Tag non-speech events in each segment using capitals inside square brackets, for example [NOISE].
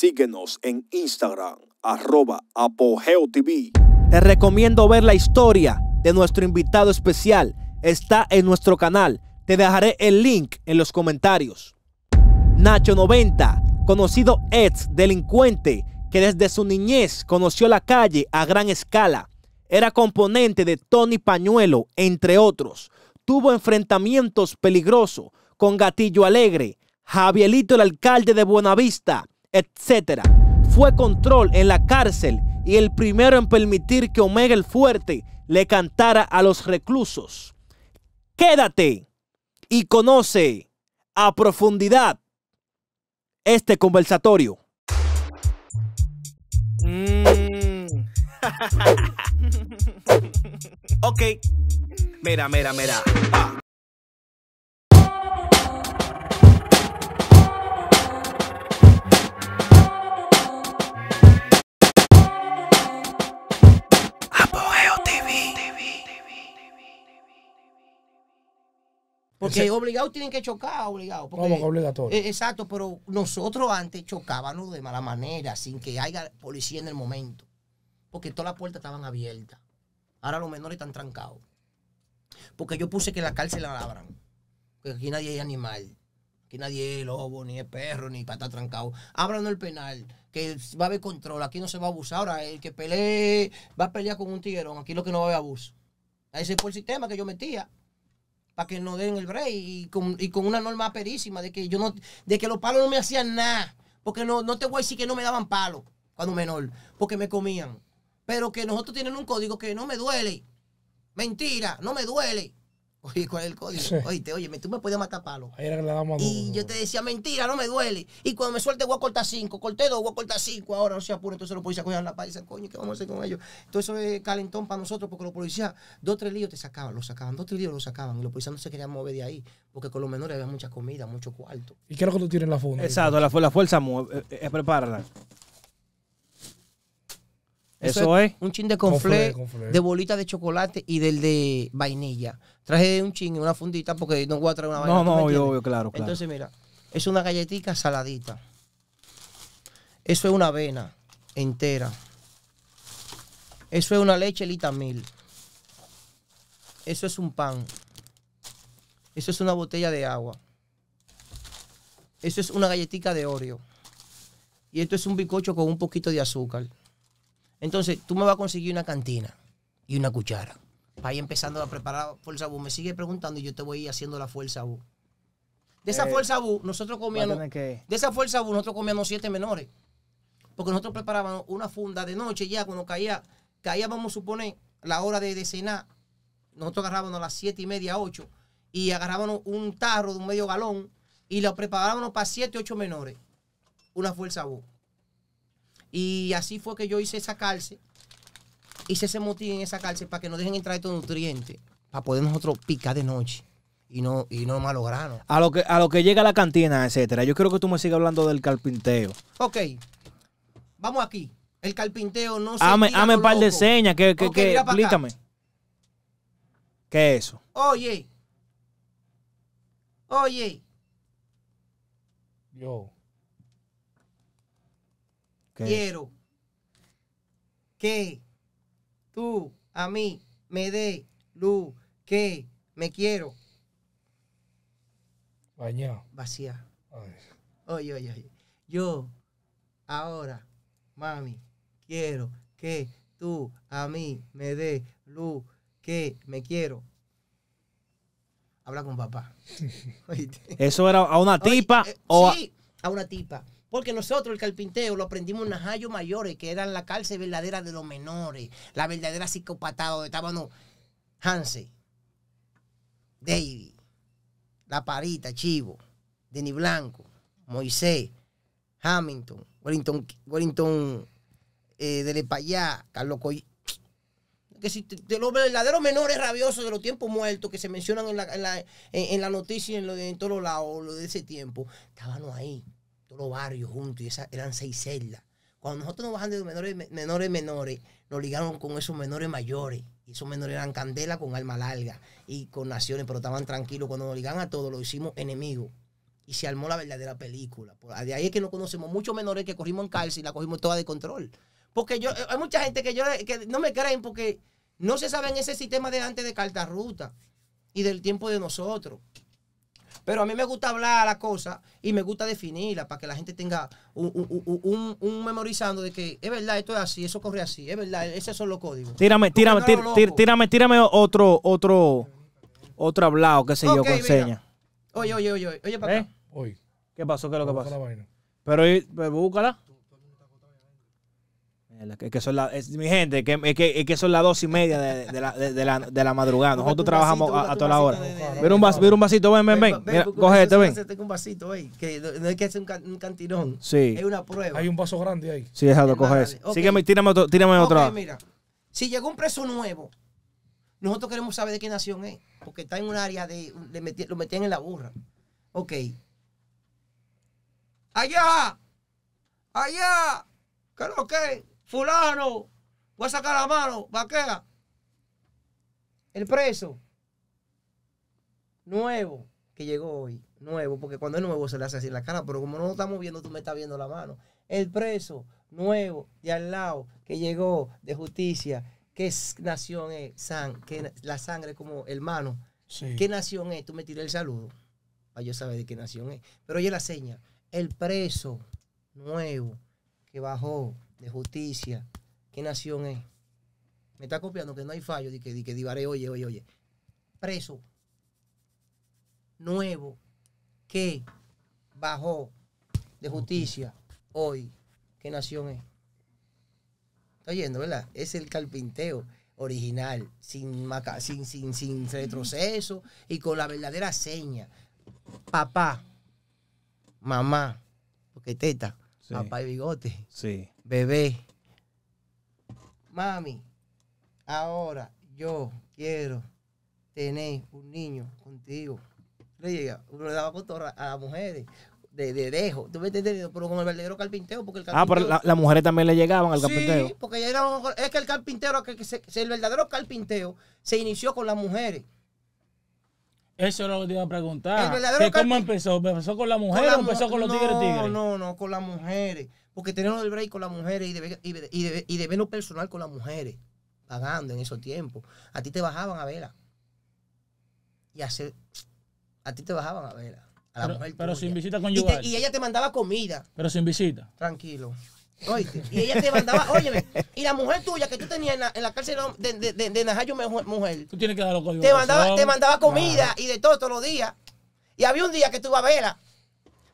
Síguenos en Instagram, arroba Apogeo TV. Te recomiendo ver la historia de nuestro invitado especial. Está en nuestro canal. Te dejaré el link en los comentarios. Nacho 90, conocido ex delincuente que desde su niñez conoció la calle a gran escala. Era componente de Tony Pañuelo, entre otros. Tuvo enfrentamientos peligrosos con Gatillo Alegre, Javielito el alcalde de Buenavista, Etcétera, Fue control en la cárcel y el primero en permitir que Omega el Fuerte le cantara a los reclusos. Quédate y conoce a profundidad este conversatorio. Mm. [LAUGHS] ok, mira, mira, mira. Ah. Que obligados tienen que chocar, obligados. obligatorio. Eh, exacto, pero nosotros antes chocábamos de mala manera, sin que haya policía en el momento. Porque todas las puertas estaban abiertas. Ahora los menores están trancados. Porque yo puse que la cárcel la abran Porque aquí nadie es animal. Aquí nadie es lobo, ni es perro, ni para estar trancado. abran el penal, que va a haber control. Aquí no se va a abusar. Ahora, el que pelee, va a pelear con un tiguerón. Aquí lo que no va a haber abuso. Ese fue el sistema que yo metía para que no den el break y con, y con, una norma perísima de que yo no, de que los palos no me hacían nada, porque no, no te voy a decir que no me daban palos cuando menor, porque me comían. Pero que nosotros tienen un código que no me duele. Mentira, no me duele. Oye, ¿cuál es el código? Oye, oye, tú me puedes matar palo. que le damos y dos, yo te decía, mentira, no me duele. Y cuando me suelte, voy a cortar cinco. Corté dos, voy a cortar cinco. Ahora no se apure. Entonces los policías cogían la paz y dicen, coño, ¿qué vamos a hacer con ellos? Entonces eso es calentón para nosotros porque los policías, dos, tres líos te sacaban, los sacaban, dos, tres líos los sacaban. Y los policías no se querían mover de ahí porque con los menores había mucha comida, mucho cuarto. ¿Y qué es lo que tú tienes en la funda? Exacto, la, la fuerza eh, eh, prepárala. Eso, es, Un chin de conflé, de bolita de chocolate y del de vainilla. Traje un chin, una fundita, porque no voy a traer una vainilla. No, no, obvio, claro, claro. Entonces, mira, es una galletita saladita. Eso es una avena entera. Eso es una leche lita mil. Eso es un pan. Eso es una botella de agua. Eso es una galletita de Oreo. Y esto es un bicocho con un poquito de azúcar. Entonces, tú me vas a conseguir una cantina y una cuchara. Para ir empezando a preparar fuerza bu. Me sigue preguntando y yo te voy a ir haciendo la fuerza bu. Eh, de esa fuerza bu, nosotros comíamos. De esa fuerza nosotros comíamos siete menores. Porque nosotros preparábamos una funda de noche ya, cuando caía, caía, vamos a suponer, la hora de, de cenar. Nosotros agarrábamos a las siete y media, ocho. Y agarrábamos un tarro de un medio galón y lo preparábamos para siete, ocho menores. Una fuerza bu. Y así fue que yo hice esa cárcel, hice ese motín en esa cárcel para que no dejen entrar estos nutrientes, para poder nosotros picar de noche y no, y no malograrnos. A lo que, a lo que llega la cantina, etcétera. Yo quiero que tú me sigas hablando del carpinteo. Ok. Vamos aquí. El carpinteo no se. Hame, un par de señas, que, que, explícame. ¿Qué es eso? Oye. Oye. Yo. Quiero que tú a mí me dé luz, que me quiero. Bañado. Vacía. Oye, oye, oye. Yo ahora, mami, quiero que tú a mí me dé luz, que me quiero. Habla con papá. [LAUGHS] Eso era a una tipa eh, o sí, a una tipa. Porque nosotros el carpinteo lo aprendimos en jayo mayores, que eran la cárcel verdadera de los menores, la verdadera psicopatado, donde estaban Hansi, David, La Parita, Chivo, Denis Blanco, Moisés, Hamilton, Wellington, Wellington eh, de Carlos Coy que si de los verdaderos menores rabiosos de los tiempos muertos que se mencionan en la, noticia en, lo, en todos lados, de ese tiempo, estaban ahí todos los barrios juntos, y esas eran seis celdas. Cuando nosotros nos bajamos de menores, menores, menores, nos ligaron con esos menores mayores. Y esos menores eran candela con alma larga y con naciones, pero estaban tranquilos. Cuando nos ligaron a todos, lo hicimos enemigo Y se armó la verdadera película. de ahí es que no conocemos muchos menores que corrimos en cárcel y la cogimos toda de control. Porque yo, eh, hay mucha gente que yo no me creen porque no se sabe en ese sistema de antes de carta ruta y del tiempo de nosotros. Pero a mí me gusta hablar la cosa y me gusta definirla para que la gente tenga un, memorizando de que es verdad, esto es así, eso corre así, es verdad, esos son los códigos. Tírame, tírame, tírame, tírame otro, otro, otro hablado, qué sé yo, con señas. Oye, oye, oye, oye, para qué ¿Eh? ¿Qué pasó? ¿Qué es lo que pasa? Pero, pero pues, búscala. Es que son la mi gente, que, es que, son las dos y media de, la, madrugada. Nosotros trabajamos a, toda la hora. Mira un, vasito, ven, ven, ven. ven, ven ven. un vasito, ahí. no hay que hacer un, can, cantirón. Sí. Es una prueba. Hay un vaso grande ahí. Sí, déjalo, coge ese. Sígueme, tírame otro. lado. mira. Si llegó un preso nuevo, nosotros queremos saber de qué nación es. Porque está en un área de... lo metían en la burra. Ok. ¡Allá! ¡Allá! ¿Qué es fulano, voy a sacar la mano, vaquea. El preso, nuevo, que llegó hoy, nuevo, porque cuando es nuevo se le hace así la cara, pero como no lo estamos viendo, tú me estás viendo la mano. El preso, nuevo, de al lado, que llegó de justicia, ¿qué nación es? San, que la sangre como hermano. ¿Qué nación es? Tú me tiré el saludo. Para yo saber de qué nación es. Pero oye la seña. El preso nuevo que bajó de justicia, qué nación es. Me está copiando que no hay fallo, Y que, que divaré, oye, oye, oye. Preso nuevo que bajó de justicia hoy. ¿Qué nación es? Está yendo ¿verdad? Es el carpinteo original, sin, sin, sin, sin retroceso y con la verdadera seña. Papá, mamá, porque teta, papá y bigote. Sí bebé, mami, ahora yo quiero tener un niño contigo. Le le daba cotorra a las mujeres. De, de dejo, tú me entiendes, pero con el verdadero carpintero, porque el Ah, pero las mujeres también le llegaban al carpintero. Sí, porque era, es que el carpintero, que, el verdadero carpintero se inició con las mujeres. Eso es lo que te iba a preguntar. ¿Qué, ¿Cómo empezó? ¿Empezó con la mujer o empezó con los tigres tigres? No, no, no, con las mujeres. Porque tenemos el break con las mujeres y de, y, y, personal con las mujeres. Pagando en esos tiempos. A ti te bajaban a verla Y hacer. A ti te bajaban a verla, A pero, sin visita con Y, y ella te mandaba comida. Pero sin visita. Tranquilo oye Y ella te mandaba, óyeme, y la mujer tuya que tú tenías en la, cárcel de, de, de, Najayo Mujer. Tú tienes que dar los códigos. Te mandaba, te mandaba comida y de todo todos los días. Y había un día que tú ibas a verla.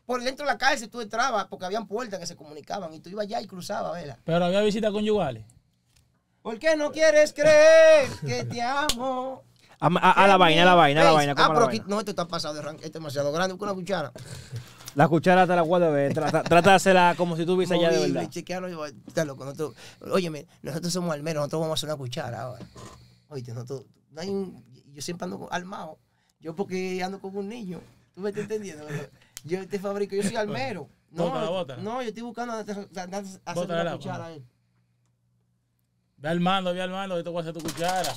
Por dentro de la cárcel tú entrabas porque habían puertas que se comunicaban y tú ibas allá y cruzabas, vela. Pero había visitas conyugales. ¿Por qué no quieres creer que te amo? A, la vaina, a la vaina, a la vaina. Ah, pero no, esto está pasado de es demasiado grande, con una cuchara. La cuchara te la guardo, trata, trátasela como si tú viste allá de verdad. oye óyeme, nosotros somos almeros, nosotros vamos a hacer una cuchara ahora. Oye, nosotros, no hay yo siempre ando armado. Yo porque ando como un niño. ¿Tú me estás entendiendo? Yo te fabrico, yo soy almero. No, no yo estoy buscando hacer una cuchara ve Ve mando ve al yo te voy a hacer tu cuchara.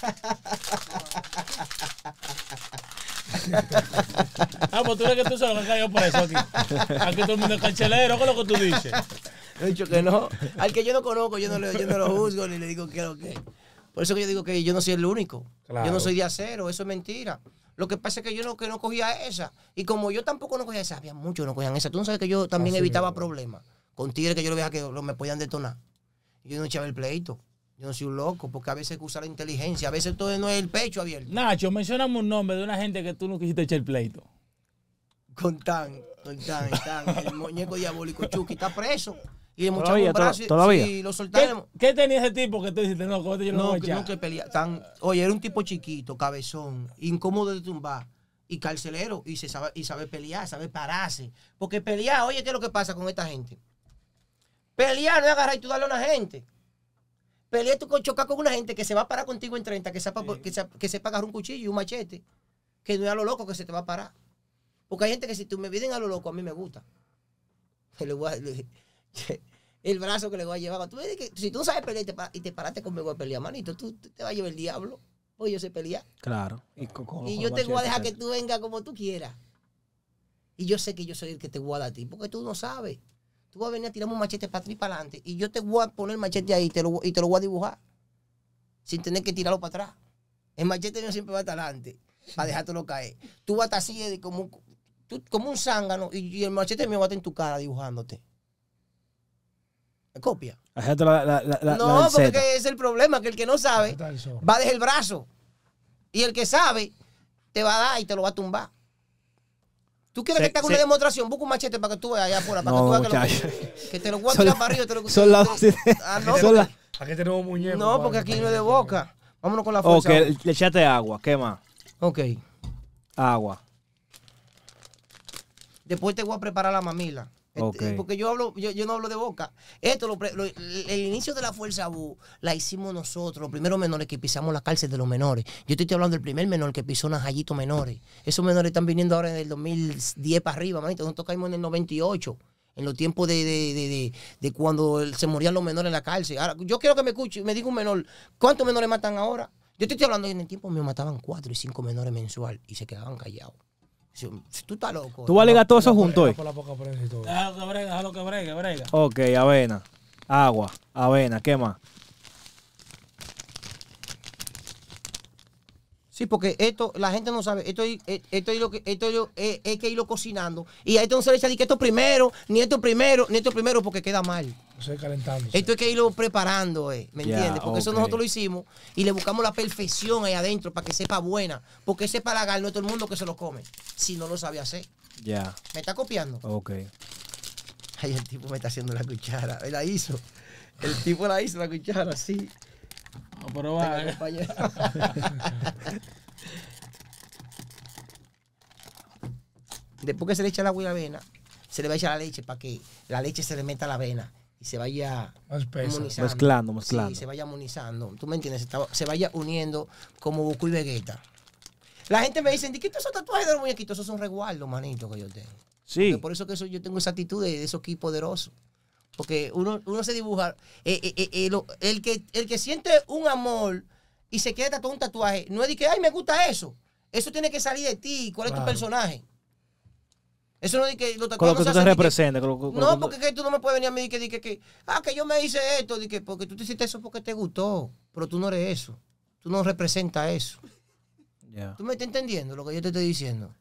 [LAUGHS] ah, pues tú ves que tú solo cayó por eso aquí. Aquí todo el mundo es cancelero, ¿qué es lo que tú dices? He dicho que no. Al que yo no conozco, yo no, lo juzgo ni le digo que lo que. Por eso que yo digo que yo no soy el único. Yo no soy de acero, eso es mentira. Lo que pasa es que yo no, que no cogía esa. Y como yo tampoco no cogía esa, había muchos que no cogían esa. Tú no sabes que yo también evitaba problemas. Con tigres que yo lo veía que me podían detonar. yo no echaba el pleito. Yo no soy un loco, porque a veces usa que usar la inteligencia, a veces todo no es el pecho abierto. Nacho, mencionamos un nombre de una gente que tú no quisiste echar el pleito. Con tan, con tan, tan. El muñeco diabólico Chucky está preso. Y el muchacho un brazo todavía. y lo soltaron. ¿Qué, tenía ese tipo que tú dijiste, no, este yo no, no voy a echar? No, que pelea, tan, oye, era un tipo chiquito, cabezón, incómodo de tumbar y carcelero y sabe, y sabe pelear, sabe pararse. Porque pelear, oye, ¿qué es lo que pasa con esta gente? Pelear no es agarrar y tú darle a una gente. Pelea tú con chocar con una gente que se va a parar contigo en 30, que sepa, sí. que, agarrar un cuchillo y un machete, que no es a lo loco que se te va a parar. Porque hay gente que si tú me vienen a lo loco, a mí me gusta. [LAUGHS] [LAUGHS] el brazo que le voy a llevar. si tú sabes pelear y te, paraste conmigo a pelear, manito, tú, te vas a llevar el diablo. Pues yo sé pelear. Claro. Y, yo te voy a dejar que tú vengas como tú quieras. Y yo sé que yo soy el que te guarda a ti, porque tú no sabes. Tú vas a venir a tirarme un machete para atrás y para adelante. Y yo te voy a poner el machete ahí y te lo, y te lo voy a dibujar. Sin tener que tirarlo para atrás. El machete mío siempre va hasta adelante. Para dejártelo caer. Tú vas a estar así eh, como, como un zángano. Y, el machete mío va a estar en tu cara dibujándote. Copia. no, porque es el problema, que el que no sabe va a el brazo. Y el que sabe te va a dar y te lo va a tumbar. ¿Tú quieres que te haga una demostración? Busca un machete para que tú veas allá afuera, para que tú que, que te lo voy a [LAUGHS] tirar Te lo, son las... [LAUGHS] Ah, no. Son la... Aquí tenemos muñeco. No, porque aquí no es de boca. Vámonos con la fuerza. Ok, le agua. ¿Qué más? Ok. Agua. Después te voy a preparar la mamila. Eh, eh, porque yo hablo, yo, no hablo de boca. Esto, el inicio de la fuerza Bu la hicimos nosotros, los primeros menores que pisamos la cárcel de los menores. Yo te estoy hablando del primer menor que pisó Najayitos menores. Esos menores están viniendo ahora en el 2010 para arriba, manito. Nosotros caímos en el 98 en los tiempos de, de, de, cuando se morían los menores en la cárcel. Ahora, yo quiero que me escuche, me diga un menor, ¿cuántos menores matan ahora? Yo te estoy hablando en el tiempo me mataban cuatro y cinco menores mensual y se quedaban callados. Si, tú estás loco. Tú vas a ¿eh? todo eso junto hoy. Ok, avena, agua, avena, ¿qué más? Sí, porque esto, la gente no sabe, esto, eh, esto, lo que, esto eh, que irlo cocinando. Y a esto no se le echa que esto primero, ni esto primero, ni esto primero, porque queda mal. Esto hay que irlo preparando, eh, ¿me entiendes? Porque eso nosotros lo hicimos y le buscamos la perfección ahí adentro para que sepa buena. Porque ese para no todo el mundo que se lo come, si no lo sabe hacer. Ya. ¿Me está copiando? Ok. Ay, el tipo me está haciendo la cuchara. Él la hizo. El tipo la hizo la cuchara, sí. A probar. [LAUGHS] Después que se le echa el agua y la avena, se le va a echar la leche para que la leche se le meta a la avena y se vaya mezclando, mezclando. se vaya amonizando Tú me entiendes, se vaya uniendo como Goku y Vegeta. La gente me dice, ¿qué esos tatuajes de los muñequitos? Esos son resguardos, manito, que yo tengo. Sí. por eso que yo tengo esa actitud de, esos eso aquí poderoso. Porque uno, uno se dibuja. Eh, eh, eh, el, que, el que siente un amor y se queda todo un tatuaje, no es de que, ay, me gusta eso. Eso tiene que salir de ti. ¿Cuál es tu personaje? Eso no es que lo, con lo que tú te representas. no, porque tú no me puedes venir a mí y que, que, que, ah, que yo me hice esto, que, porque tú te hiciste eso porque te gustó, pero tú no eres eso. Tú no representas eso. ¿Tú me estás entendiendo lo que yo te estoy diciendo?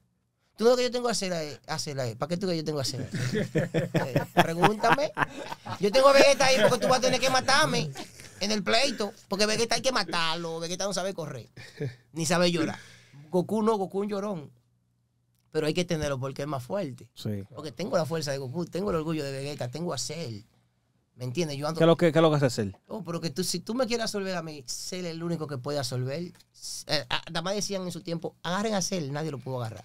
Tú lo que yo tengo que hacer es, ¿Para qué tú que yo tengo que hacer? [LAUGHS] Eh, pregúntame. Yo tengo a Vegeta ahí porque tú vas a tener que matarme en el pleito. Porque Vegeta hay que matarlo. Vegeta no sabe correr. Ni sabe llorar. Goku no, Goku un llorón pero hay que tenerlo porque es más fuerte. Porque tengo la fuerza de Goku, tengo el orgullo de Vegeta, tengo a Cell. ¿Me entiendes? Yo ¿Qué es lo que, qué lo que hace Cell? Oh, pero que tú, si tú me quieres absolver a mí, Cell es el único que puede absolver. Eh, ah, además decían en su tiempo, agarren a Cell, nadie lo pudo agarrar.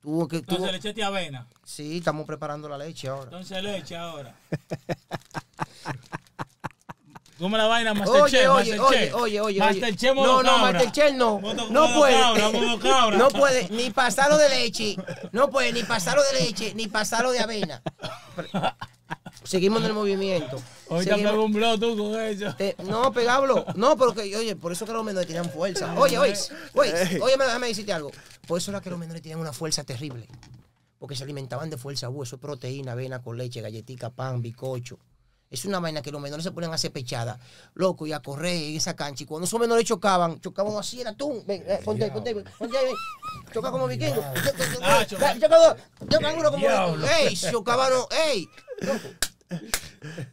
Tuvo que. Entonces le leche avena. Sí, estamos preparando la leche ahora. Entonces leche ahora. [LAUGHS] ¿Cómo la vaina? Masterchef, oye, Masterchef. Oye, oye, oye. No, no, Masterchef no. No puede. No puede ni pasarlo de leche. No puede ni pasarlo de leche, ni pasarlo de avena. Seguimos en el movimiento. Ahorita me un blog tú con eso. no, pegablo. No, porque, oye, por eso que los menores tienen fuerza. Oye, oye, oye, oye, déjame decirte algo. Por eso era que los menores tenían una fuerza terrible. Porque se alimentaban de fuerza, hueso, uh, proteína, avena con leche, galletica, pan, bicocho. Es una vaina que los menores se ponen a hacer pechada, loco, y a correr en esa cancha. Y cuando esos menores chocaban, chocaban así, era tú. Ven, ponte, ponte, ponte, ahí, ven. Choca como vikingo. Chocaban uno como. ¡Ey! Chocaban, ¡Ey! Loco.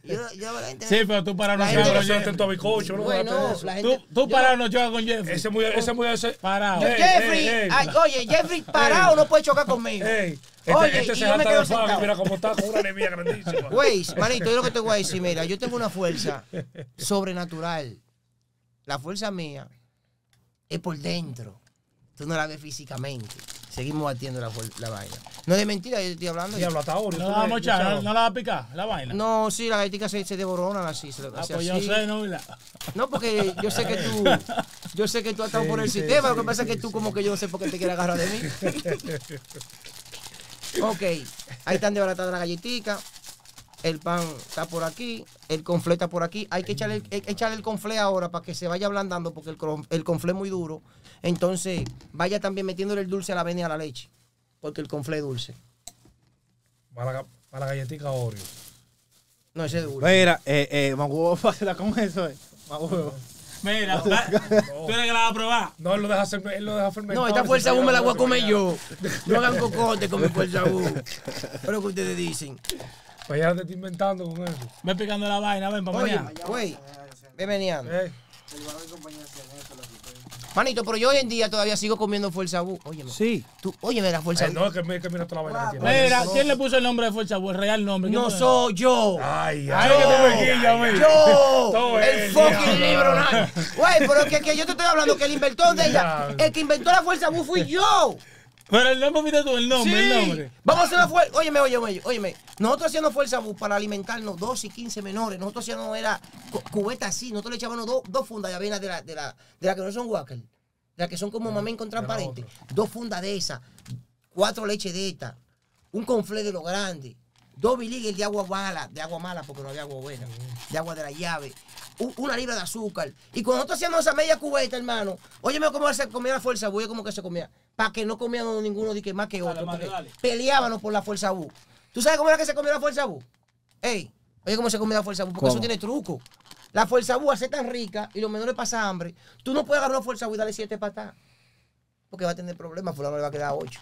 Yo, yo, sí, pero tú para no llegas en tu bicocho. no, tú, tú para no llegas con Jeffrey. Ese muy, ese muy ese, parado. Yo, Jeffrey, oye, Jeffrey parado no puede chocar conmigo. Este, Oye, este yo me quedo de mira cómo está con una anemia grandísima. Güey, manito, yo lo que te voy a decir, mira, yo tengo una fuerza sobrenatural. La fuerza mía es por dentro. Tú no la ves físicamente seguimos batiendo la, vaina. No es de mentira, yo estoy hablando. hablo hasta ahora. No la a no la va a picar, la vaina. No, sí, la galletica se, se devorona así. Se, ah, pues yo sé, no, No, porque yo sé que tú, yo sé que tú has estado por el sistema, lo que pasa es que tú como que yo no sé por qué te quieres agarrar de mí. [LAUGHS] ok, ahí están desbaratadas las galletitas. El pan está por aquí, el conflé está por aquí. Hay que echarle, e-, echarle el conflé ahora para que se vaya ablandando porque el, el conflé es muy duro entonces, vaya también metiéndole el dulce a la avena y a la leche. Porque el conflé es dulce. Para, la galletica Oreo. No, ese es dulce. Mira, eh, eh, Maguo, [LAUGHS] ¿cómo con eso, eh. Mira, [LAUGHS] tú eres que la vas a probar. No, él lo deja, hacer, él lo deja fermentar. No, esta fuerza aún me la voy a comer yo. No hagan cocote con mi fuerza U. Pero que ustedes dicen. Pues ya te estoy inventando con eso. Me picando la vaina, ven para mañana. Güey, ven veniendo. Eh. El valor de compañía se Manito, pero yo hoy en día todavía sigo comiendo Fuerza Bu. Óyeme. Sí. Tú, óyeme la Fuerza Bu. No, que, me que mira toda la vaina Mira, ¿quién le puso el nombre de Fuerza Bu? El real nombre. No soy yo. Ay, ay. Yo. yo el fucking libro, [LAUGHS] Güey, pero que, que yo te estoy hablando que el inventor de ella, el que inventó la Fuerza Bu fui yo. Pero el nombre, mira tú, el nombre, el nombre. Vamos a hacer una fuerza. Óyeme, óyeme, óyeme. Nosotros hacíamos fuerza bus para alimentarnos 12 y 15 menores. Nosotros hacíamos era cubeta así. Nosotros le echábamos dos, dos fundas de avena de la, de la, de la que no son Wacker. De la que son como mamén con transparente. Dos fundas de esas. Cuatro leches de esta. Un conflé de lo grande. Dos biligues de agua mala, de agua mala porque no había agua buena, mm. de agua de la llave, una libra de azúcar. Y cuando nosotros hacíamos esa media cubeta, hermano, óyeme cómo se comía la fuerza U, como que se comía, para que no comían ninguno de que más que otro, peleábamos por la fuerza U. ¿Tú sabes cómo era que se comía la fuerza U? Ey, oye cómo se comía la fuerza U, porque eso tiene truco. La fuerza U hace tan rica y los menores pasan hambre, tú no puedes agarrar la fuerza U y darle siete patas, porque va a tener problemas, fulano le va a quedar ocho.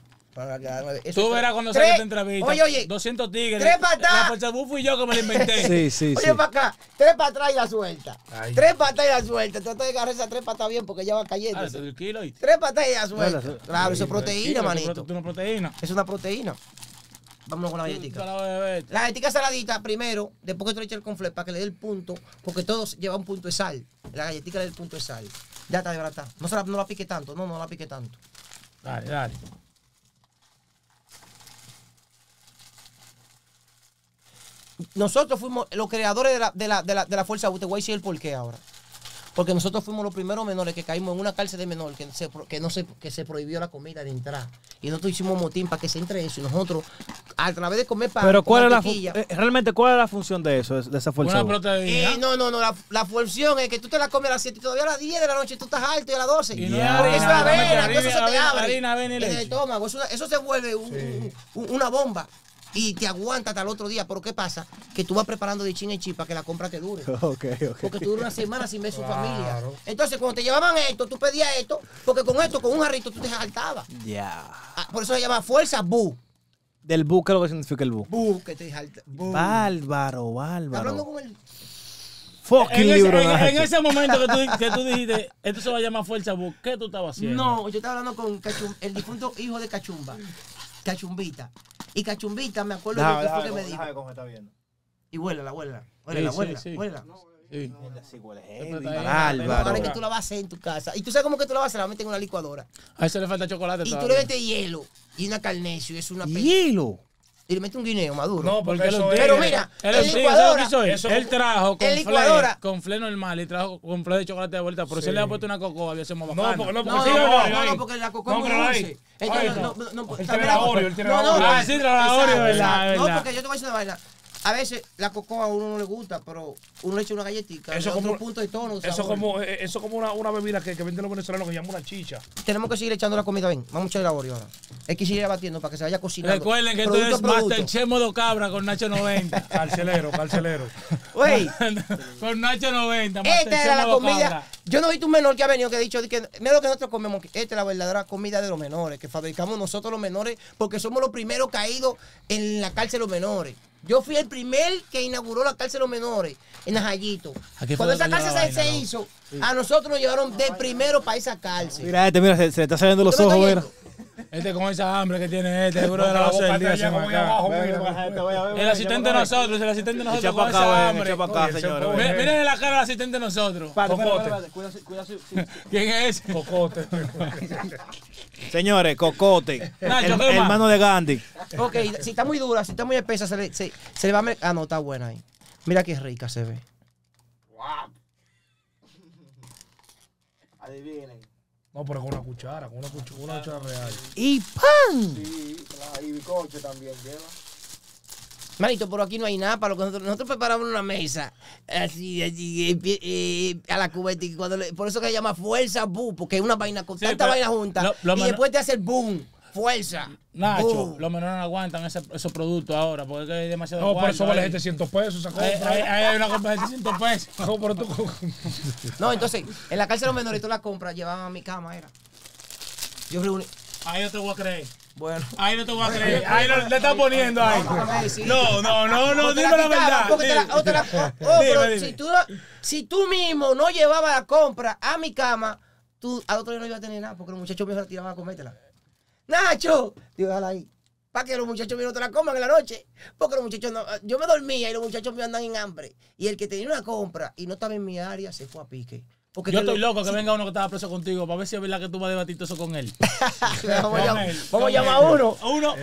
Tú verás cuando salga te entrevista. Oye, oye. 200 tigres. Tres para atrás. La Pachabú fui yo que me la inventé. sí, sí, oye, para acá. Tres para atrás y la suelta. Tres patas y la suelta. Trata de agarrar esa tres patas bien porque ya va cayendo. Tres y la suelta. claro, eso es proteína, manito. Es una proteína. Es una proteína. Vámonos con la galletita La galletica saladita primero, después que tú le eches el confle para que le dé el punto, porque todos llevan un punto de sal. La galletica le da el punto de sal. Ya está, de verdad está. No, la, no la pique tanto, no, no la pique tanto. Dale, dale. nosotros fuimos los creadores de la, de la, de la, de la fuerza Usted voy a decir el qué ahora. Porque nosotros fuimos los primeros menores que caímos en una cárcel de menor que se, que no que se prohibió la comida de entrar. Y nosotros hicimos motín para que se entre eso. Y nosotros, a través de comer para Pero ¿cuál es la eh, realmente cuál es la función de eso, de esa fuerza? Una proteína. Eh, no, no, no. La, función es que tú te la comes a las 7 y todavía a las 10 de la noche tú estás alto y a las 12. Porque eso es avena, eso se te abre. y En el estómago. Eso, se vuelve una bomba y te aguanta hasta el otro día. Pero ¿qué pasa? Que tú vas preparando de china y chipa que la compra te dure. [LAUGHS] Ok, ok Porque tú duras una semana sin ver su familia. Entonces, cuando te llevaban esto, tú pedías esto, porque con esto, con un jarrito, tú te saltabas. Ya. Ah, por eso se llama fuerza bu. Del bu, ¿qué es lo que significa el bu? Bu, que te saltas Bárbaro, bárbaro. Hablando con el... Fucking en, libro, ese, en, ese momento que tú, que tú, dijiste, esto se va a llamar fuerza bu, ¿qué tú estabas haciendo? No, yo estaba hablando con el difunto hijo de Cachumba. Cachumbita. Y cachumbita, me acuerdo de que que me dijo. cómo está viendo. Y huélala, huélala. Huélala, sí, huélala, sí, huélala. Ahora es que tú la vas a hacer en tu casa. Y tú sabes cómo que tú la vas a hacer, la metes en una licuadora. A eso le falta chocolate. Y tú le metes hielo y una carnesio. Es una hielo y le mete un guineo maduro. No, porque, Pero mira, él, el licuadora, él trajo con, el normal y trajo con fle de chocolate de vuelta. Pero le ha puesto una cocoa, había No, porque, no, la cocoa no, No, porque yo te voy a a veces la cocoa a uno no le gusta, pero uno le echa una galletita. Eso como, punto de tono. eso como, eh, eso como una, bebida que, venden los venezolanos que llaman una chicha. Tenemos que seguir echando la comida, ven. Vamos a echar ahora. Hay que seguir abatiendo para que se vaya cocinando. Recuerden que tú eres Chemo de Cabra con Nacho 90. [LAUGHS] carcelero, carcelero. [LAUGHS] Wey. [LAUGHS] con Nacho 90. Esta era la comida. Yo no he visto un menor que ha venido que ha dicho, que, mira lo que nosotros comemos. esta es la verdadera comida de los menores, que fabricamos nosotros los menores porque somos los primeros caídos en la cárcel los menores. Yo fui el primer que inauguró la cárcel de los menores en Ajayito. Cuando esa cárcel se, hizo, a nosotros nos llevaron de primero para esa cárcel. Mira, este, mira, se, le está saliendo los ojos, este con esa hambre que tiene este, seguro de la base El asistente de nosotros, el asistente de nosotros con esa hambre. Miren la cara el asistente de nosotros. Cocote. [LAUGHS] ¿Quién es Cocote. [LAUGHS] Señores, Cocote. Hermano de Gandhi. Ok, si está muy dura, si está muy espesa, se le va a... Ah, no, está buena ahí. Mira qué rica se ve. Wow. Adivinen. No, pero con una cuchara, con una cuchara, una cuchara real. ¡Y pan! Sí, y coche también lleva. Manito, pero aquí no hay nada para lo que nosotros, nosotros preparamos una mesa. Así, así, eh, eh, a la cubeta. Y cuando por eso que se llama fuerza boom, porque es una vaina con tanta vaina junta. y después te hace el boom. Fuerza. Nacho, los menores no aguantan ese, esos productos ahora porque hay demasiado. No, por eso vale 700 pesos. Ahí hay, ¿eh? hay, una compra de 700 pesos. [LAUGHS] no, entonces, en la cárcel los menores, tú la compras, llevaban a mi cama, era. Yo reuní. Ahí no te voy a creer. Bueno. Ahí no te voy a creer. Ahí lo, le están poniendo ahí. No, no, no, no, dime la verdad. si tú, si tú mismo no llevabas la compra a mi cama, tú al otro día no ibas a tener nada porque los muchachos viejos la tiraban a comértela. Nacho, ahí. Para que los muchachos míos no te la coman en la noche. Porque los muchachos no, eh, Yo me dormía y los muchachos me andan en hambre. Y el que tenía una compra y no estaba en mi área se fue a pique. yo estoy loco que venga uno que estaba preso contigo para ver si es verdad que tú vas a debatir todo eso con él. [LAUGHS] vamos a llamar a uno. Uno,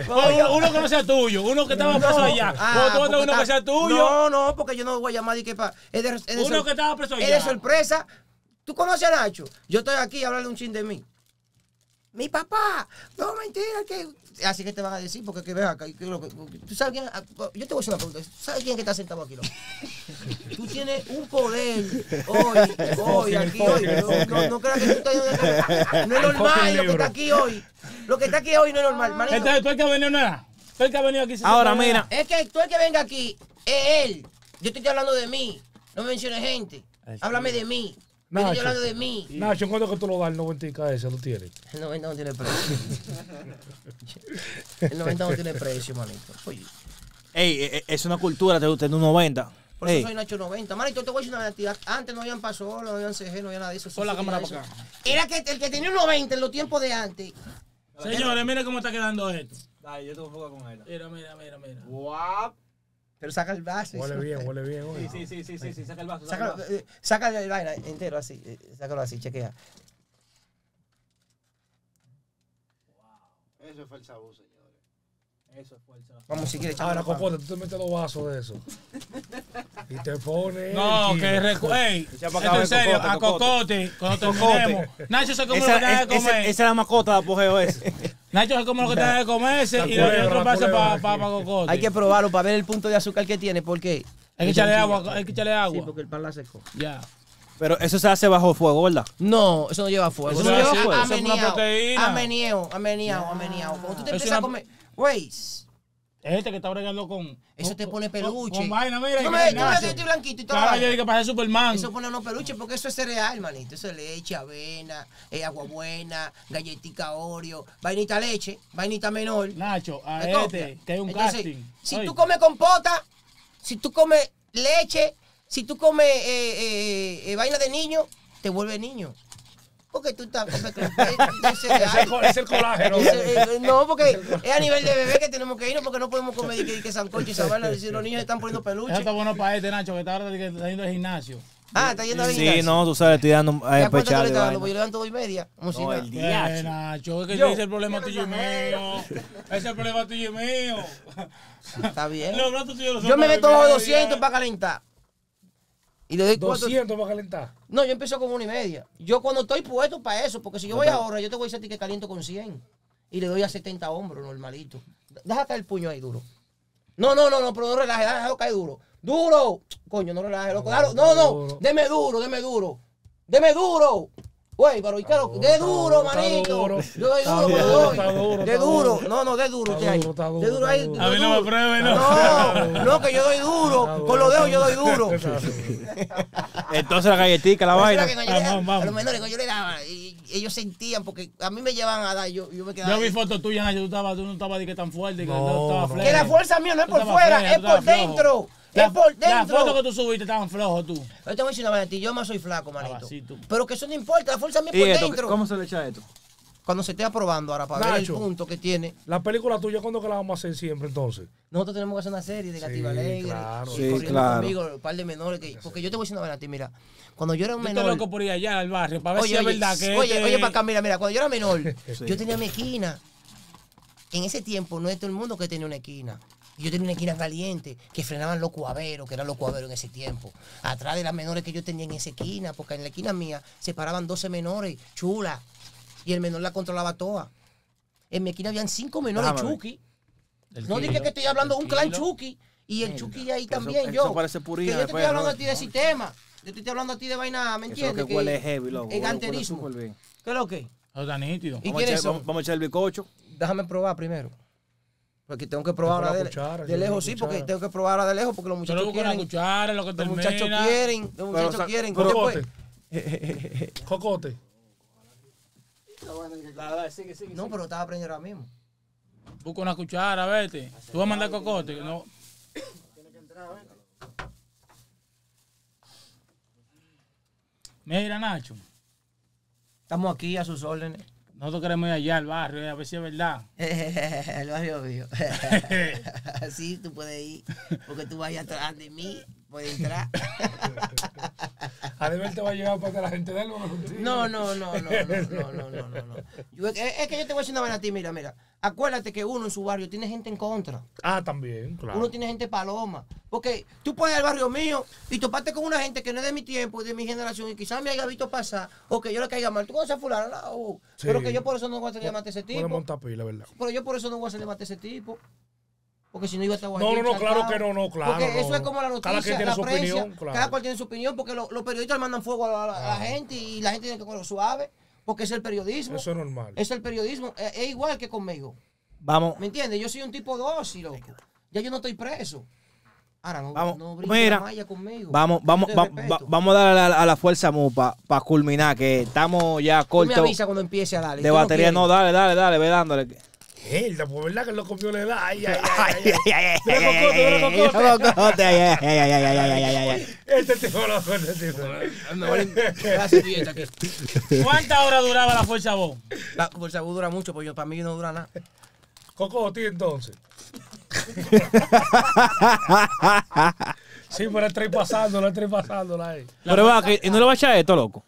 uno, que no sea tuyo, uno que estaba preso allá. Ah, uno sea tuyo. No, no, porque yo no voy a llamar es de, uno que estaba preso allá. Es de sorpresa. ¿Tú conoces a Nacho? Yo estoy aquí a hablarle un chin de mí mi papá, no mentira, que. Así que te van a decir, porque que ves acá. Que, ¿tú sabes quién? Ah, yo te voy a hacer una pregunta. ¿Tú sabes quién que está sentado aquí? Loco? [LAUGHS] Tú tienes un poder hoy, hoy, aquí, hoy. No, creas que tú estás. No es normal lo que está aquí hoy. Lo que está aquí hoy no es normal, tú el que ha venido nada. Tú el que ha venido aquí. Ahora, mira. Es que tú el que venga aquí es él. Yo estoy hablando de mí. No menciones gente. Háblame de mí. Nacho, yo hablando de mí. Nacho, ¿cuánto que tú lo das el 90 ese? ¿Lo tienes? El 90 no tiene precio. [LAUGHS] el 90 no tiene precio, manito. Pues Oye. Ey, e, e, es una cultura, te gusta en un 90. Por eso soy Nacho 90. Manito, te voy a decir una cantidad. Antes no habían pasado, no habían CG, no había nada de eso. Pon la cámara para acá. Era que el que tenía un 90 en los tiempos de antes. Señores, miren cómo está quedando esto. Dale, yo tengo poca con él. Mira, mira, mira, mira. Guapo. Pero saca el vaso. Huele bien, huele bien. Sí, sí, sí, sí, sí, saca el vaso. Saca, saca el eh, vaina entero así, eh, sácalo así, chequea. wow Eso fue el sabor, eso es fuerza. Vamos, si quieres. Ahora, compote, tú te metes los vasos de eso. y te pones. No, que recuerde. [LAUGHS] en serio, a cocote, cuando terminemos. Nacho se come lo que tenga que comer. Esa es la mascota de apogeo ese. Nacho se come lo que da que comerse y el otro pasa para cocote. Hay que probarlo para ver el punto de azúcar que tiene, porque. Hay que echarle agua, hay que echarle agua. Sí, porque el pan la secó. Ya. Pero eso se hace bajo fuego, ¿verdad? No, eso no lleva fuego. Eso, no lleva fuego. Eso es una proteína. Ameniao, ameniao, ameniao. Cuando tú te empiezas a comer. Waze. Este que está bregando con. Eso te pone peluche. Con, vaina, mira. Yo me, yo blanquito y todo. Claro, yo digo que ser Superman. Eso pone unos peluches porque eso es cereal, manito. Eso es leche, avena, eh, agua buena, galletica Oreo, vainita leche, vainita menor. Nacho, a este, que hay un casting. Si tú comes compota, si tú comes leche, si tú comes eh, eh, eh vaina de niño, te vuelve niño. Porque tú estás [LAUGHS] es, el, es el colágeno. Eh, no, porque es a nivel de bebé que tenemos que irnos porque no podemos comer Y que sancocho y sabana. los niños están poniendo peluches. Eso está bueno para este, Nacho, que está ahora yendo al gimnasio. Ah, está yendo al gimnasio. Sí, no, tú sabes, estoy dando eh, a Yo le y media. no, el eh, Nacho, es que ese es el problema tuyo y mío. Ese es el problema tuyo y mío. Está bien. [LAUGHS] Yo me meto 200 para calentar. Y le doy 200 para calentar. No, yo empiezo con una y media. Yo cuando estoy puesto para eso, porque si yo voy ahora, yo te voy a decir que caliento con 100 y le doy a 70 hombros, normalito. Deja el puño ahí duro. No, no, no, no, pero no relaje, déjalo caer duro. ¡Duro! Coño, no relaje, loco. No, no, no, deme duro, deme duro. Deme duro. Güey, pero claro, de duro, manito. Yo de duro, pero De duro. No, no, de duro De duro ahí. A mí no me no. No, que yo doy duro. Con los dedos yo doy [LAUGHS] duro. [LAUGHS] Entonces la galletita, la vaina. A los menores, que yo le daba, y ellos sentían, porque a mí me llevaban a dar, yo, me quedaba. Yo vi fotos tuyas, tú, estabas, tú no estabas de que tan fuerte, que no, Que la fuerza mía no es por fuera, es por dentro. La, foto que tú subiste estaban flojo tú. Yo te voy a una a yo más soy flaco, ah, manito. Pero que eso no importa, la fuerza es por dentro. ¿Cómo se le echa esto? Cuando se esté aprobando ahora para ver el punto que tiene. La película tuya, ¿cuándo que la vamos a hacer siempre entonces? Nosotros tenemos que hacer una serie de Gativa sí, Alegre. Claro, eh, sí, claro. conmigo, un par de menores. porque yo te voy a decir una vez a ti, mira. Cuando yo era un menor. Yo loco por ir allá al barrio para ver si es verdad que. Oye, este oye, para acá, mira, mira. Cuando yo era menor, [LAUGHS] yo tenía mi esquina. En ese tiempo no es todo el mundo que tenía una esquina. Y Yo tenía una esquina caliente que frenaban los cuaveros, que eran los cuaveros en ese tiempo. Atrás de las menores que yo tenía en esa esquina, porque en la esquina mía se paraban 12 menores, chula Y el menor la controlaba toda. En mi esquina habían cinco menores chuki. No dije que estoy hablando de un clan chuki. Y el chuki ahí también, yo. Eso parece que yo te estoy pues, hablando a ti de sistema. Yo te estoy hablando a ti de vaina, ¿me entiendes? que huele heavy, ¿Qué es lo que? Eso está nítido. ¿Y vamos, vamos a echar el bicocho. Déjame probar primero. Aquí tengo que probar ahora de, lejos, sí, porque tengo que probar ahora de lejos, porque los muchachos quieren. los muchachos quieren, los muchachos quieren. Cocote. No, pero estaba aprendiendo ahora mismo. Busca una cuchara, vete. Tú vas a mandar cocote. No. Mira, Nacho. Estamos aquí a sus órdenes. Nosotros queremos ir allá al barrio, eh, a ver si es verdad. [LAUGHS] el barrio mío. Así [LAUGHS] [LAUGHS] tú puedes ir, porque tú vas atrás de mí puede entrar. [LAUGHS] a te va a llegar que la gente de él no, no, no, no, no, no, no, no, no. Yo, es, que yo te voy a decir una vaina a ti, mira, mira. Acuérdate que uno en su barrio tiene gente en contra. Ah, también, claro. Uno tiene gente paloma. Porque tú puedes al barrio mío y toparte con una gente que no es de mi tiempo, y de mi generación, y quizás me haya visto pasar, o que yo le caiga mal. Tú vas a fulano, pero que yo por eso no voy a hacerle debate a ese tipo. la ¿verdad? Pero yo por eso no voy a hacerle debate a ese tipo. Porque si no iba a estar No, no, no, claro que no, no, claro. Porque eso es como la noticia, cada quien tiene su opinión, claro. cada cual tiene su opinión, porque los periodistas mandan fuego a la, gente y la gente tiene que cogerlo suave, porque es el periodismo. Eso es normal. Es el periodismo, e, es, igual que conmigo. Vamos. ¿Me entiendes? Yo soy un tipo dócil, loco. Ya yo no estoy preso. Ahora no, vamos, no conmigo. Vamos, vamos, vamos a dar a la, fuerza la fuerza para culminar, que estamos ya cortos. me avisa cuando empiece a darle. De batería, no, dale, dale, dale, ve dándole. Mierda, pues verdad que lo comió la Ay, ay, ay, ay. Mira cocote, mira cocote. Ay, ay, ay, ay, ay, ay, ay, ay, ay. Este tipo lo este tipo. ¿Cuántas horas duraba la fuerza voz? La fuerza voz dura mucho, pues yo para mí no dura nada. Coco Cocote entonces. sí, pero estoy pasándola, estoy pasándola ahí. Pero va, que no le va a echar esto, loco.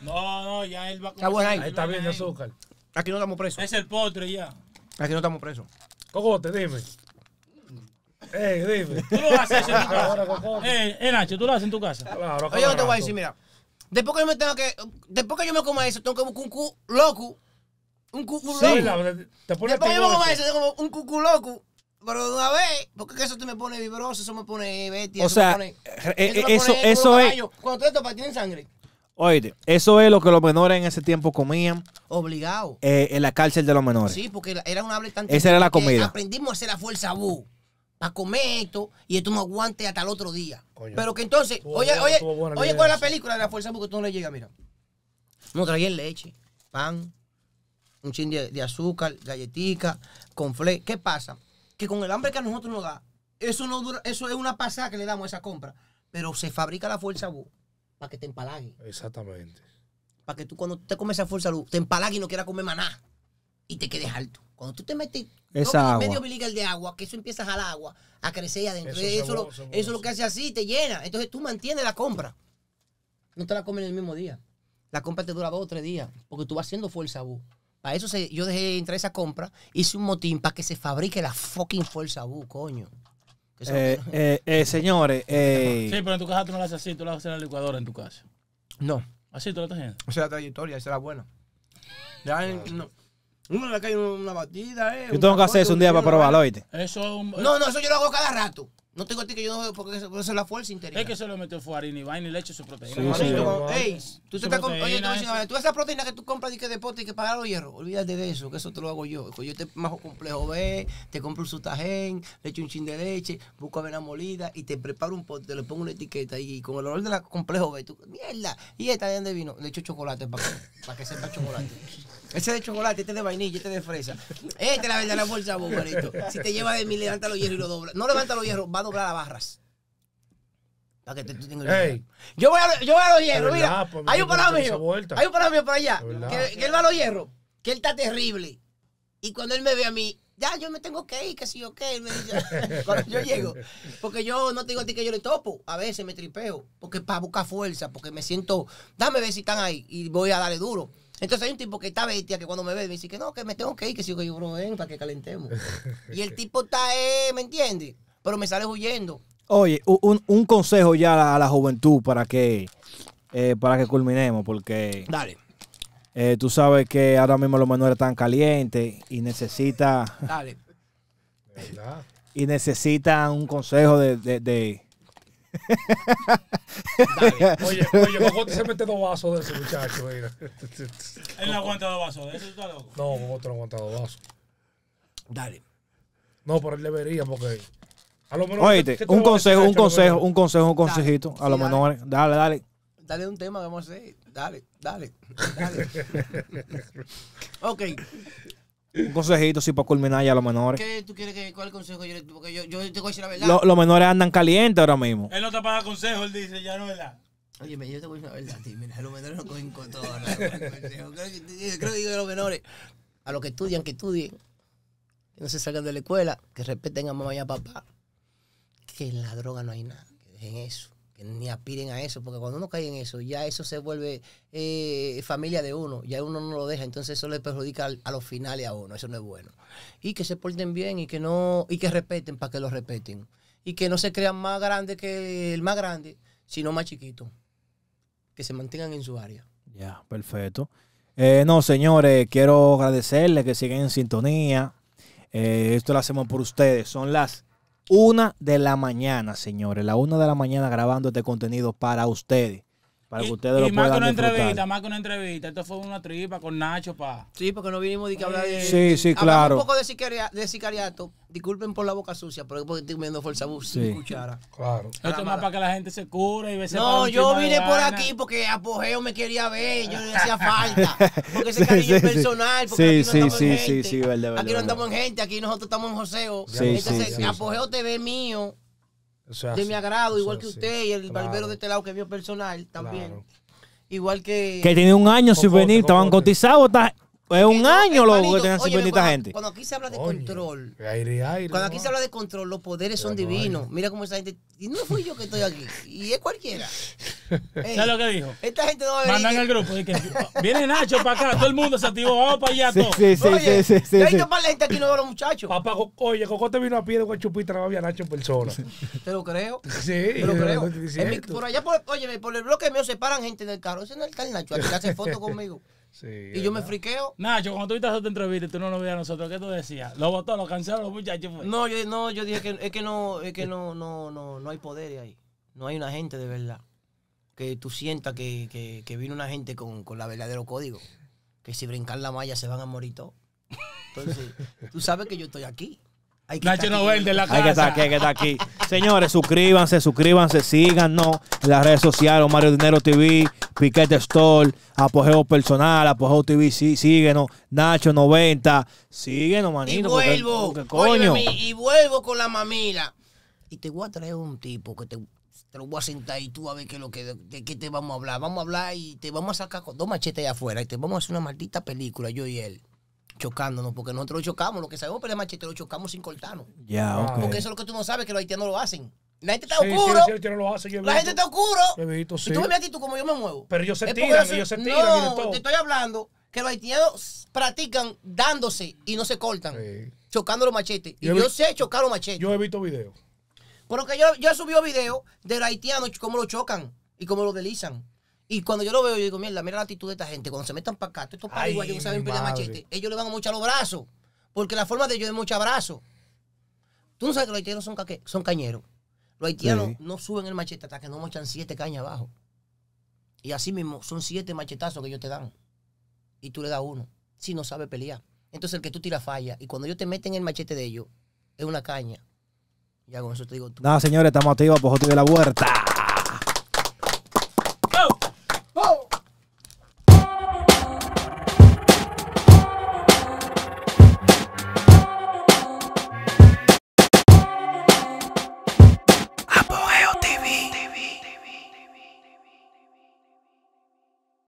No, no, ya él va a comer. Está bueno ahí. está bien, azúcar. Aquí no estamos presos. Es el potre ya. Aquí no estamos presos. Cocote, dime. Eh, dime. ¿Tú lo haces a en tu casa? eh, eh, Nacho, ¿tú lo haces en tu casa? Claro, Oye, yo te voy a decir, mira. Después que yo me tengo que. Después que yo me coma eso, tengo que buscar un cu loco. Un cu, loco. Sí, la, te después que yo me coma eso, tengo un cucu loco. Pero de una vez, porque eso te me pone vibroso, eso me pone bestia. O sea, eso, me pone, eh, eso, eso, es. Cuando te topas, tienen sangre. Oye, eso es lo que los menores en ese tiempo comían. Obligado. Eh, en la cárcel de los menores. Sí, porque era un habla tan. Esa era la comida. Aprendimos a hacer la fuerza bu para comer esto y esto no aguante hasta el otro día. Pero que entonces, oye, oye, oye, ¿cuál es la película de la fuerza bu que tú no le llega? Mira, Nos traían leche, pan, un chin de, azúcar, galletica, con ¿Qué pasa? Que con el hambre que a nosotros nos da, eso no dura, eso es una pasada que le damos a esa compra. Pero se fabrica la fuerza bu para que te empalague. Exactamente. Para que tú cuando te comes esa fuerza te empalague y no quieras comer maná y te quedes alto. Cuando tú te metes Esa medio miligal de agua, que eso empiezas al agua, a crecer adentro. Eso, eso, es lo que hace así, te llena. Entonces tú mantienes la compra. No te la comes en el mismo día. La compra te dura dos o tres días, porque tú vas haciendo fuerza bu. Para eso yo dejé entrar esa compra, hice un motín para que se fabrique la fucking fuerza bu, coño. Eh, eh, eh, señores. sí, eh, pero en tu casa tú no lo haces así, tú lo haces en la licuadora en tu casa. No. Así tú lo estás haciendo. O sea, la trayectoria, esa es la buena. Ya Uno le cae una batida, eh. Yo tengo que hacer eso un día para probarlo, ¿oíste? Eso es un... No, no, eso yo lo hago cada rato. No tengo a ti que yo no veo porque eso, es la fuerza interior. Es que se lo metió Fuarini, y vaina y leche su proteína. Sí, ey, tú te estás oye, a tú esa proteína que tú compras y que deporte y que pagas los hierros, olvídate de eso, que eso te lo hago yo. Pues yo te majo complejo B, te compro un sutajén, le echo un chin de leche, busco avena molida y te preparo un pote, le pongo una etiqueta y con el olor de la complejo B, tú, mierda, y esta de dónde vino, le echo chocolate para que, para que sepa chocolate. Ese de chocolate, este de vainilla, este de fresa. Este la verdad la fuerza, bobarito. Si te lleva de mí, levanta los hierros y lo dobla. No levanta los hierros, va doblar las barras. Yo voy a, yo voy a los hierros, mira. Pues, hay un parado mío. Hay un parado mío para allá. Que, él va a los hierros. Que él está terrible. Y cuando él me ve a mí, ya yo me tengo que ir, que si yo él Me [LAUGHS] cuando yo llego. Porque yo no te digo a ti que yo le topo. A veces me tripeo. Porque para buscar fuerza. Porque me siento. Dame ver si están ahí. Y voy a darle duro. Entonces hay un tipo que está bestia que cuando me ve me dice que no, que me tengo que ir, que si yo que yo, bro, ven para que calentemos. [LAUGHS] y el tipo está, eh, ¿me entiendes? pero me sales huyendo. Oye, un, un consejo ya a la, juventud para que, eh, para que culminemos, porque... Dale. Eh, tú sabes que ahora mismo los menores están calientes y necesita... Dale. y necesita un consejo de... de, Dale. [LAUGHS] Oye, oye, Bogote se mete dos vasos de ese muchacho. Mira. Él no aguanta dos vasos de eso, loco. No, vosotros no aguanta dos vasos. Dale. No, pero él debería porque a lo Oíste, un consejo, un consejo, un consejo, un consejito. A lo menores, dale, dale. Dale un tema que vamos a hacer. Dale, dale, dale. [LAUGHS] ok. Un consejito, sí, para culminar ya a los menores. ¿Qué tú quieres que, cuál consejo yo Porque yo, te voy a decir la verdad. los menores andan calientes ahora mismo. Él no te paga consejo, él dice, ya no es la. Oye, yo te voy a decir la verdad, Mira, los menores no cogen con todo. creo creo que digo a los menores, a los que estudian, que estudien, que no se salgan de la escuela, que respeten a mamá y a papá que en la droga no hay nada, que dejen eso, que ni aspiren a eso, porque cuando uno cae en eso, ya eso se vuelve eh, familia de uno, ya uno no lo deja, entonces eso le perjudica a los finales a uno, eso no es bueno. Y que se porten bien y que no, y que respeten para que lo respeten. Y que no se crean más grandes que el más grande, sino más chiquito. Que se mantengan en su área. Ya, perfecto. Eh, no, señores, quiero agradecerles que siguen en sintonía. Eh, esto lo hacemos por ustedes. Son las una de la mañana, señores. La una de la mañana grabando este contenido para ustedes. Para que ustedes y, lo y más que una entrevista, más que una entrevista. Esto fue una tripa con Nacho, pa. Sí, porque no vinimos de que hablar de... Sí, sí, claro. Hablamos un poco de, sicariato. Disculpen por la boca sucia, pero es porque estoy comiendo fuerza bus sí. Claro. Esto es más para que la gente se cure y vea. No, yo vine por aquí porque Apogeo me quería ver, yo le hacía falta. [LAUGHS] Porque ese cariño es personal, porque aquí no estamos en gente. Aquí no estamos en gente, aquí nosotros estamos en joseo. Entonces, Apogeo te ve mío de mi agrado, igual que usted y el barbero de este lado que vio personal también. Igual que. Que tiene un año sin venir, estaban cotizados. Está es un año loco. que tengan 50 gente. Cuando aquí se habla de control. Aire, aire, cuando aquí se habla de control, los poderes son divinos. Mira cómo esa gente. Y no fui yo que estoy aquí. Y es cualquiera. [LAUGHS] Ey, ¿Sabes lo que dijo? Esta gente no va a venir. Mandan al grupo. Ah, viene Nacho para acá. Todo el mundo se activó. Vamos oh, para allá. todo. Sí, sí, Oye, sí, sí, para la gente aquí no veo a los muchachos. Papá, Oye, Coco te vino a pie de Chupita. no había Nacho en persona. Te lo creo. Sí. Te lo creo. Mi, por allá, por, por el bloque mío se paran gente del carro. Ese no es el Nacho. Aquí hace foto [LAUGHS] conmigo y yo me friqueo. Nacho, cuando tú viste esa entrevista y tú no lo veías a nosotros, ¿qué tú decías? ¿Lo botones, lo cancelaron los muchachos? No, yo, no, yo dije que es que no, que no, no, no, hay poder ahí. No hay una gente de verdad. Que tú sientas que, que, vino una gente con, con la verdadero código. Que si brincar la malla se van a morir todos. Entonces, tú sabes que yo estoy aquí. Nacho no vende la casa. que aquí, que aquí. Señores, suscríbanse, suscríbanse, síganos en las redes sociales, Mario Dinero TV, Piquete Store, Apogeo Personal, Apogeo TV, sí, síguenos, Nacho 90, síguenos, manito. Y vuelvo, y vuelvo con la mamila. Y te voy a traer un tipo que te, te lo voy a sentar y tú a ver qué lo que, qué te vamos a hablar. Vamos a hablar y te vamos a sacar con dos machetes allá afuera y te vamos a hacer una maldita película, yo y él chocándonos, porque nosotros chocamos, lo que sabemos el machete lo chocamos sin cortarnos. Ya, ah. Porque eso es lo que tú no sabes, que los haitianos lo hacen. La gente está oscuro. la gente está oscuro. y tú me ves aquí tú como yo me muevo. Pero yo se tiran, ellos yo se tiran. No, te estoy hablando que los haitianos practican dándose y no se cortan. Chocando los machetes. y yo, sé chocar los machetes. Yo he visto videos. Porque yo, yo he subido videos de los haitianos, cómo lo chocan y cómo lo deslizan. Y cuando yo lo veo, yo digo, mierda, mira la actitud de esta gente. Cuando se metan para acá, estos paraguayos No saben pelear machete, ellos le van a mochar los brazos. Porque la forma de ellos es mochar brazos. Tú no sabes que los haitianos son, cañeros. Los haitianos no suben el machete hasta que no mochan siete cañas abajo. Y así mismo, son siete machetazos que ellos te dan. Y tú le das uno. Si no sabe pelear. Entonces el que tú tiras falla. Y cuando ellos te meten el machete de ellos, es una caña. Ya con eso te digo tú. No, señores, estamos activos por de la Huerta.